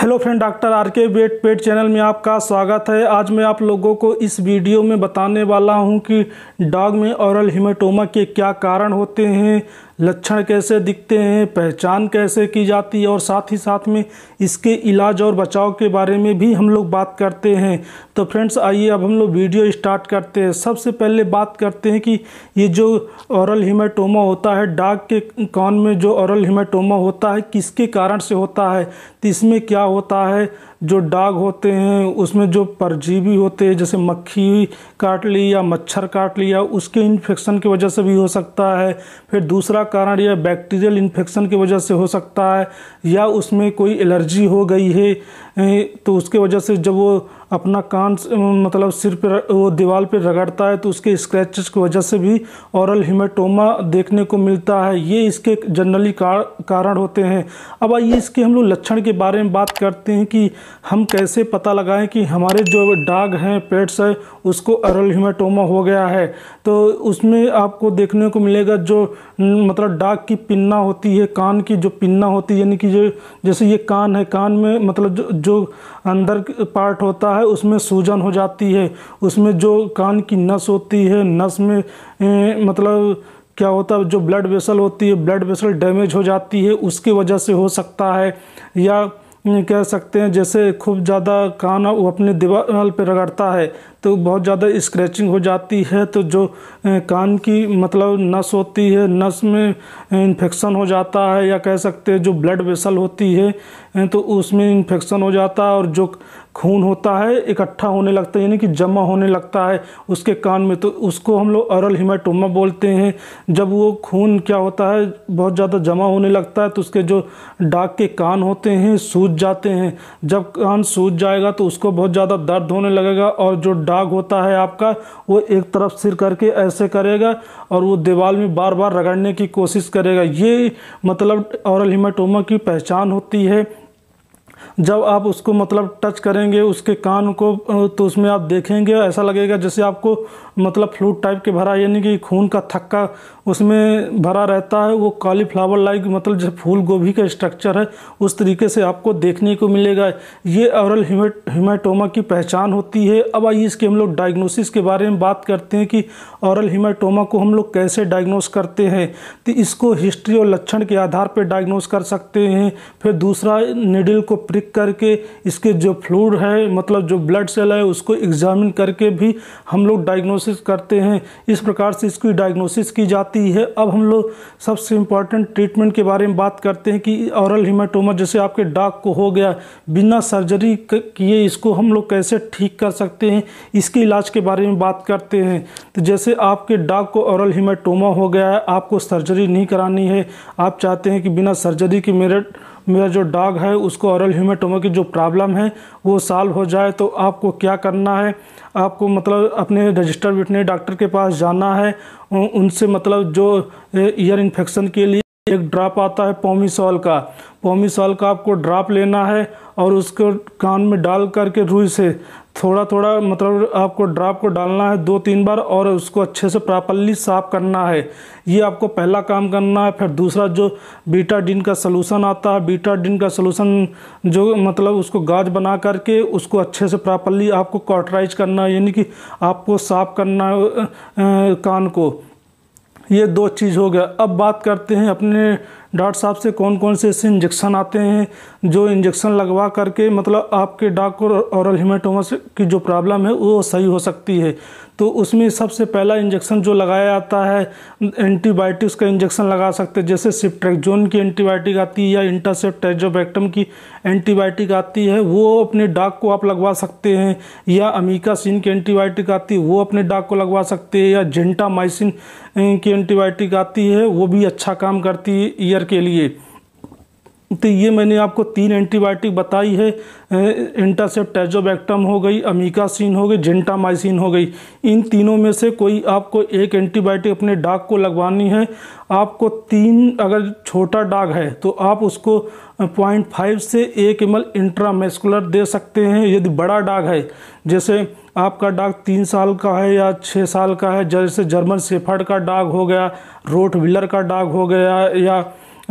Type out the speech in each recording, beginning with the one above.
hello friend doctor R के बेट पेट channel में आपका स्वागत है आज मैं आप लोगों को इस वीडियो में बताने वाला हूं कि डॉग में औरल हिमाटोमा के क्या कारण होते हैं लक्षण कैसे दिखते हैं पहचान कैसे की जाती है और साथ ही साथ में इसके इलाज और बचाव के बारे में भी हम लोग बात करते हैं तो फ्रेंड्स आइए अब हम लोग वीडियो स्टार्ट करते हैं सबसे पहले बात करते हैं कि ये जो औरल हिमाटोमा होता है डाग के कान में जो औरल हिमाटोमा होता है किसके कारण से होता है तो इसमें क्या होता है जो डाग होते हैं उसमें जो परजीवी होते हैं जैसे मक्खी काट ली या मच्छर काट लिया उसके इन्फेक्शन की वजह से भी हो सकता है फिर दूसरा कारण यह बैक्टीरियल इन्फेक्शन की वजह से हो सकता है या उसमें कोई एलर्जी हो गई है तो उसके वजह से जब वो अपना कान मतलब सिर पर वो दीवार पर रगड़ता है तो उसके स्क्रैचेस की वजह से भी औरल हिमेटोमा देखने को मिलता है ये इसके जनरली कारण होते हैं अब आइए इसके हम लोग लक्षण के बारे में बात करते हैं कि हम कैसे पता लगाएं कि हमारे जो डाग हैं पेट्स है उसको अरल हिमेटोमा हो गया है तो उसमें आपको देखने को मिलेगा जो मतलब डाग की पिन्ना होती है कान की जो पिन्ना होती है यानी कि जो जैसे ये कान है कान में मतलब जो, जो अंदर पार्ट होता है है उसमें सूजन हो जाती है उसमें जो कान की नस होती है नस में ए, मतलब क्या होता है जो ब्लड वेसल होती है ब्लड वेसल डैमेज हो जाती है उसकी वजह से हो सकता है या कह सकते हैं जैसे खूब ज़्यादा कान वो अपने दीवार पर रगड़ता है तो बहुत ज़्यादा स्क्रैचिंग हो जाती है तो जो कान की मतलब नस होती है नस में इन्फेक्शन हो जाता है या कह सकते हैं जो ब्लड वेसल होती है तो उसमें इन्फेक्शन हो जाता है और जो खून होता है इकट्ठा होने लगता है यानी कि जमा होने लगता है उसके कान में तो उसको हम लोग अरल हिमाटोमा बोलते हैं जब वो खून क्या होता है बहुत ज़्यादा जमा होने लगता है तो उसके जो डाक के कान होते हैं सूज जाते हैं जब कान सूज जाएगा तो उसको बहुत ज़्यादा दर्द होने लगेगा और जो डाग होता है आपका वो एक तरफ सिर करके ऐसे करेगा और वो दीवार में बार बार रगड़ने की कोशिश करेगा ये मतलब औरल हिमाटोमा की पहचान होती है जब आप उसको मतलब टच करेंगे उसके कान को तो उसमें आप देखेंगे ऐसा लगेगा जैसे आपको मतलब फ्लूट टाइप के भरा यानी कि खून का थक्का उसमें भरा रहता है वो कॉलीफ्लावर लाइक मतलब जो फूल गोभी का स्ट्रक्चर है उस तरीके से आपको देखने को मिलेगा ये औरल हिमाटोमा की पहचान होती है अब आइए इसके हम लोग डायग्नोसिस के बारे में बात करते हैं कि औरल हिमाटोमा को हम लोग कैसे डायग्नोस करते हैं तो इसको हिस्ट्री और लक्षण के आधार पर डायग्नोस कर सकते हैं फिर दूसरा निडल को प्रिक करके इसके जो फ्लूड है मतलब जो ब्लड सेल है उसको एग्जामिन करके भी हम लोग डायग्नोसिस करते हैं इस प्रकार से इसकी डायग्नोसिस की जाती आती है अब हम लोग सबसे इम्पॉर्टेंट ट्रीटमेंट के बारे में बात करते हैं कि औरल हिमाटोमा जैसे आपके डाक को हो गया बिना सर्जरी किए इसको हम लोग कैसे ठीक कर सकते हैं इसके इलाज के बारे में बात करते हैं तो जैसे आपके डाक को औरल हीमाटोमा हो गया है आपको सर्जरी नहीं करानी है आप चाहते हैं कि बिना सर्जरी के मेरे मेरा जो डॉग है उसको औरल ह्यूमेटोमा की जो प्रॉब्लम है वो सॉल्व हो जाए तो आपको क्या करना है आपको मतलब अपने रजिस्टर वेटनरी डॉक्टर के पास जाना है उनसे मतलब जो ईयर इन्फेक्शन के लिए एक ड्रॉप आता है पोमिसॉल का पोमिसॉल का आपको ड्रॉप लेना है और उसको कान में डाल करके रूई से थोड़ा थोड़ा मतलब आपको ड्राप को डालना है दो तीन बार और उसको अच्छे से प्रॉपरली साफ करना है ये आपको पहला काम करना है फिर दूसरा जो डिन का सलूशन आता है डिन का सलूशन जो मतलब उसको गाज बना करके उसको अच्छे से प्रॉपरली आपको कॉटराइज करना है यानी कि आपको साफ करना है कान को ये दो चीज़ हो गया अब बात करते हैं अपने डॉक्टर साहब से कौन कौन से ऐसे इंजेक्शन आते हैं जो इंजेक्शन लगवा करके मतलब आपके डाक और औरल हिमाटोमस की जो प्रॉब्लम है वो सही हो सकती है तो उसमें सबसे पहला इंजेक्शन जो लगाया जाता है एंटीबायोटिक्स का इंजेक्शन लगा सकते हैं जैसे सिप्ट्रेक्जोन की एंटीबायोटिक आती है या इंटरसेप्टेजोबैक्टम की एंटीबायोटिक आती है वो अपने डाक को आप लगवा सकते हैं या अमीकासिन की एंटीबायोटिक आती है वो अपने डाक को लगवा सकते हैं या जेंटामाइसिन की एंटीबायोटिक आती है वो भी अच्छा काम करती है या फ्लेयर के लिए तो ये मैंने आपको तीन एंटीबायोटिक बताई है इंटरसेप्ट टेजोबैक्टम हो गई अमीकासिन हो गई जेंटामाइसिन हो गई इन तीनों में से कोई आपको एक एंटीबायोटिक अपने डाग को लगवानी है आपको तीन अगर छोटा डाग है तो आप उसको पॉइंट फाइव से एक एम एल इंट्रामेस्कुलर दे सकते हैं यदि बड़ा डाग है जैसे आपका डाग तीन साल का है या छः साल का है जैसे जर्मन सेफर्ड का डाग हो गया रोट व्हीलर का डाग हो गया या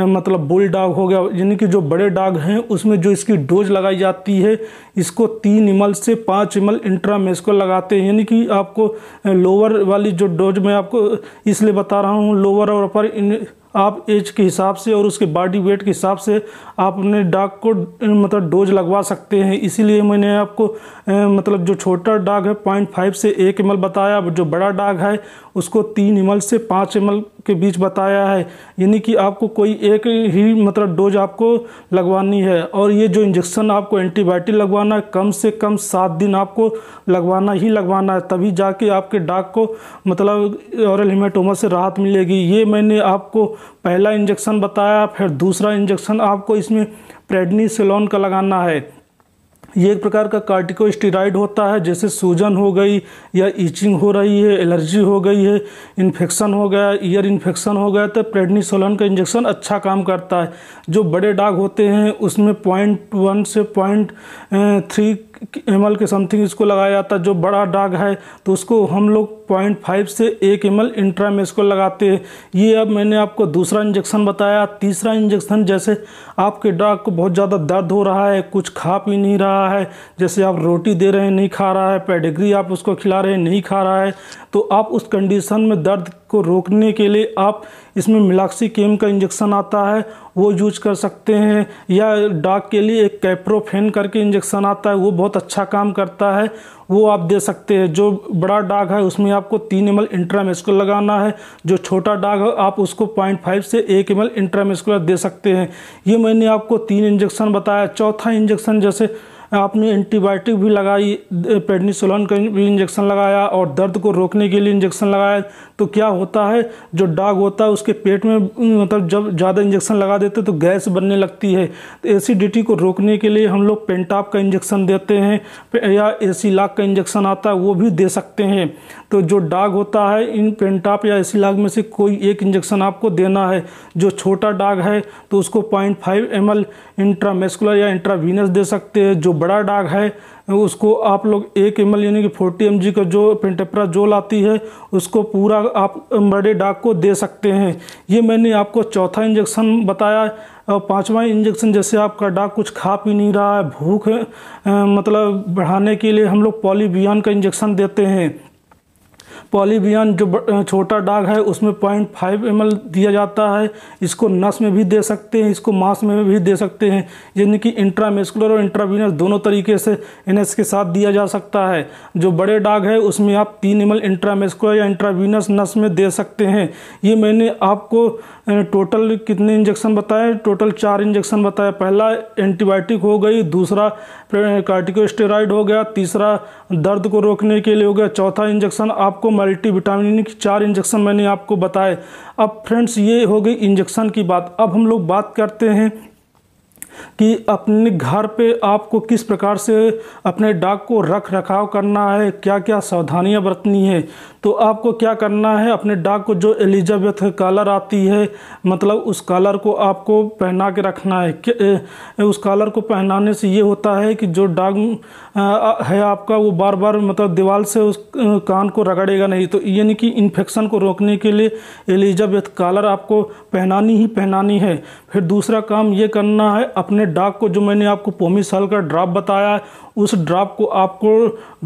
मतलब बुल डॉग हो गया यानी कि जो बड़े डॉग हैं उसमें जो इसकी डोज लगाई जाती है इसको तीन इमल से पाँच इमल को लगाते हैं यानी कि आपको लोअर वाली जो डोज मैं आपको इसलिए बता रहा हूँ लोअर और अपर आप एज के हिसाब से और उसके बॉडी वेट के हिसाब से आप अपने डॉग को मतलब डोज लगवा सकते हैं इसीलिए मैंने आपको मतलब जो छोटा डॉग है पॉइंट फाइव से एक एम बताया जो बड़ा डॉग है उसको तीन एम से पाँच एम के बीच बताया है यानी कि आपको कोई एक ही मतलब डोज आपको लगवानी है और ये जो इंजेक्शन आपको एंटीबायोटिक लगवाना है कम से कम सात दिन आपको लगवाना ही लगवाना है तभी जाके आपके डाक को मतलब औरल हिमेटोमा से राहत मिलेगी ये मैंने आपको पहला इंजेक्शन बताया फिर दूसरा इंजेक्शन आपको इसमें प्रेडनी सेलोन का लगाना है ये एक प्रकार का कार्टिको स्टीराइड होता है जैसे सूजन हो गई या ईचिंग हो रही है एलर्जी हो गई है इन्फेक्शन हो गया ईयर इन्फेक्शन हो गया तो प्रेडनिसोलन का इंजेक्शन अच्छा काम करता है जो बड़े डाग होते हैं उसमें पॉइंट वन से पॉइंट थ्री एम के समथिंग इसको लगाया जाता है जो बड़ा डाग है तो उसको हम लोग पॉइंट फाइव से एक एम एल इंट्रा में इसको लगाते हैं ये अब मैंने आपको दूसरा इंजेक्शन बताया तीसरा इंजेक्शन जैसे आपके डाग को बहुत ज़्यादा दर्द हो रहा है कुछ खा पी नहीं रहा है जैसे आप रोटी दे रहे हैं नहीं खा रहा है पेडिग्री आप उसको खिला रहे हैं नहीं खा रहा है तो आप उस कंडीशन में दर्द को रोकने के लिए आप इसमें मिलाक्सी केम का इंजेक्शन आता है वो यूज कर सकते हैं या डाग के लिए एक कैप्रोफेन करके इंजेक्शन आता है वो बहुत बहुत अच्छा काम करता है वो आप दे सकते हैं जो बड़ा डाग है उसमें आपको तीन एम एल इंट्रामेस्कुलर लगाना है जो छोटा डाग है आप उसको पॉइंट फाइव से एक एम एल इंट्रामेस्कुलर दे सकते हैं ये मैंने आपको तीन इंजेक्शन बताया चौथा इंजेक्शन जैसे आपने एंटीबायोटिक भी लगाई पेडनीसोलन का भी इंजेक्शन लगाया और दर्द को रोकने के लिए इंजेक्शन लगाया तो क्या होता है जो डाग होता है उसके पेट में मतलब जब ज़्यादा इंजेक्शन लगा देते तो गैस बनने लगती है तो एसिडिटी को रोकने के लिए हम लोग पेंटाप का इंजेक्शन देते हैं या ए लाग का इंजेक्शन आता है वो भी दे सकते हैं तो जो डाग होता है इन पेंटाप या ए लाख में से कोई एक इंजेक्शन आपको देना है जो छोटा डाग है तो उसको point five M L intramuscular या इंट्रावीनस दे सकते हैं जो बड़ा डाग है उसको आप लोग एक एम यानी कि फोर्टी एम का जो पेंटेपरा जोल आती है उसको पूरा आप बड़े डाग को दे सकते हैं ये मैंने आपको चौथा इंजेक्शन बताया और पाँचवा इंजेक्शन जैसे आपका डाग कुछ खा पी नहीं रहा है भूख मतलब बढ़ाने के लिए हम लोग पॉलीबियन का इंजेक्शन देते हैं पॉलीबियन जो छोटा डाग है उसमें पॉइंट फाइव एम दिया जाता है इसको नस में भी दे सकते हैं इसको मांस में भी दे सकते हैं यानी कि इंट्रामेस्कुलर और इंट्रावीनस दोनों तरीके से एन के साथ दिया जा सकता है जो बड़े डाग है उसमें आप तीन एम इंट्रामेस्कुलर या इंट्रावीनस नस में दे सकते हैं ये मैंने आपको टोटल कितने इंजेक्शन बताए टोटल चार इंजेक्शन बताया पहला एंटीबायोटिक हो गई दूसरा कार्टिकोस्टेराइड हो गया तीसरा दर्द को रोकने के लिए हो गया चौथा इंजेक्शन आपको विटामिन की चार इंजेक्शन मैंने आपको बताए अब फ्रेंड्स ये हो गई इंजेक्शन की बात अब हम लोग बात करते हैं कि अपने घर पे आपको किस प्रकार से अपने डाक को रख रखाव करना है क्या क्या सावधानियां बरतनी है तो आपको क्या करना है अपने डाक को जो एलिजाबेथ कॉलर आती है मतलब उस कॉलर को आपको पहना के रखना है उस कॉलर को पहनाने से ये होता है कि जो डाग है आपका वो बार बार मतलब दीवार से उस कान को रगड़ेगा नहीं तो यानी कि इन्फेक्शन को रोकने के लिए एलिजाबेथ कॉलर आपको पहनानी ही पहनानी है फिर दूसरा काम ये करना है अपने डाक को जो मैंने आपको पोमी साल का ड्राफ बताया उस ड्राप को आपको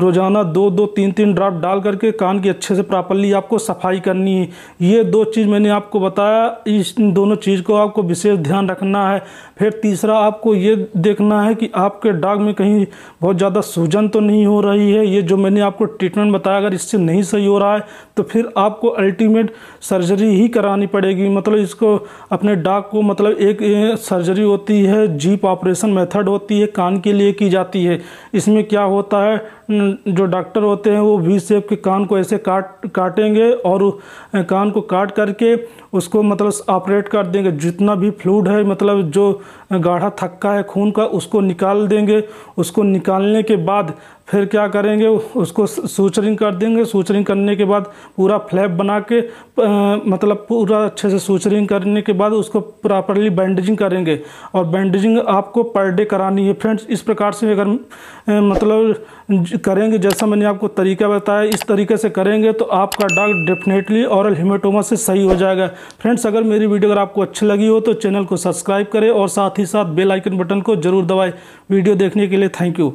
रोज़ाना दो दो तीन तीन ड्राप डाल करके कान की अच्छे से प्रॉपरली आपको सफाई करनी है ये दो चीज़ मैंने आपको बताया इस दोनों चीज़ को आपको विशेष ध्यान रखना है फिर तीसरा आपको ये देखना है कि आपके डाग में कहीं बहुत ज़्यादा सूजन तो नहीं हो रही है ये जो मैंने आपको ट्रीटमेंट बताया अगर इससे नहीं सही हो रहा है तो फिर आपको अल्टीमेट सर्जरी ही करानी पड़ेगी मतलब इसको अपने डाग को मतलब एक सर्जरी होती है जीप ऑपरेशन मेथड होती है कान के लिए की जाती है इसमें क्या होता है जो डॉक्टर होते हैं वो वी सेप के कान को ऐसे काट काटेंगे और कान को काट करके उसको मतलब ऑपरेट कर देंगे जितना भी फ्लूड है मतलब जो गाढ़ा थक्का है खून का उसको निकाल देंगे उसको निकालने के बाद फिर क्या करेंगे उसको सूचरिंग कर देंगे सूचरिंग करने के बाद पूरा फ्लैप बना के आ, मतलब पूरा अच्छे से सूचरिंग करने के बाद उसको प्रॉपरली बैंडेजिंग करेंगे और बैंडेजिंग आपको पर डे करानी है फ्रेंड्स इस प्रकार से अगर मतलब करेंगे जैसा मैंने आपको तरीका बताया इस तरीके से करेंगे तो आपका डाग डेफिनेटली औरल हिमेटोमा से सही हो जाएगा फ्रेंड्स अगर मेरी वीडियो अगर आपको अच्छी लगी हो तो चैनल को सब्सक्राइब करें और साथ ही साथ बेल आइकन बटन को जरूर दबाएं वीडियो देखने के लिए थैंक यू